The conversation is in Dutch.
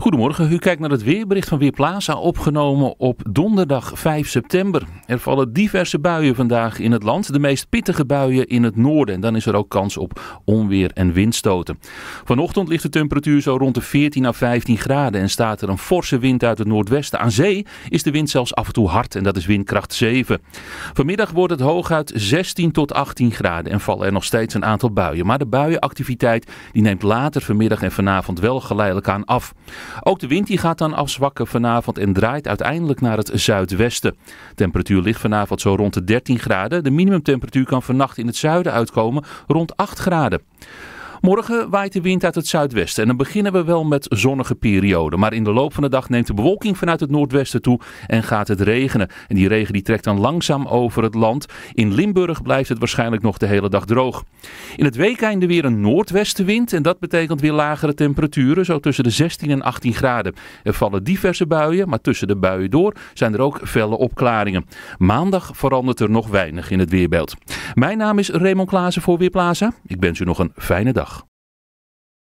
Goedemorgen, u kijkt naar het weerbericht van Weerplaza, opgenomen op donderdag 5 september. Er vallen diverse buien vandaag in het land, de meest pittige buien in het noorden. En dan is er ook kans op onweer en windstoten. Vanochtend ligt de temperatuur zo rond de 14 à 15 graden en staat er een forse wind uit het noordwesten. Aan zee is de wind zelfs af en toe hard en dat is windkracht 7. Vanmiddag wordt het hooguit 16 tot 18 graden en vallen er nog steeds een aantal buien. Maar de buienactiviteit die neemt later vanmiddag en vanavond wel geleidelijk aan af. Ook de wind die gaat dan afzwakken vanavond en draait uiteindelijk naar het zuidwesten. De temperatuur ligt vanavond zo rond de 13 graden. De minimumtemperatuur kan vannacht in het zuiden uitkomen rond 8 graden. Morgen waait de wind uit het zuidwesten en dan beginnen we wel met zonnige perioden. Maar in de loop van de dag neemt de bewolking vanuit het noordwesten toe en gaat het regenen. En die regen die trekt dan langzaam over het land. In Limburg blijft het waarschijnlijk nog de hele dag droog. In het weekeinde weer een noordwestenwind en dat betekent weer lagere temperaturen, zo tussen de 16 en 18 graden. Er vallen diverse buien, maar tussen de buien door zijn er ook felle opklaringen. Maandag verandert er nog weinig in het weerbeeld. Mijn naam is Raymond Klaassen voor Weerplaza. Ik wens u nog een fijne dag.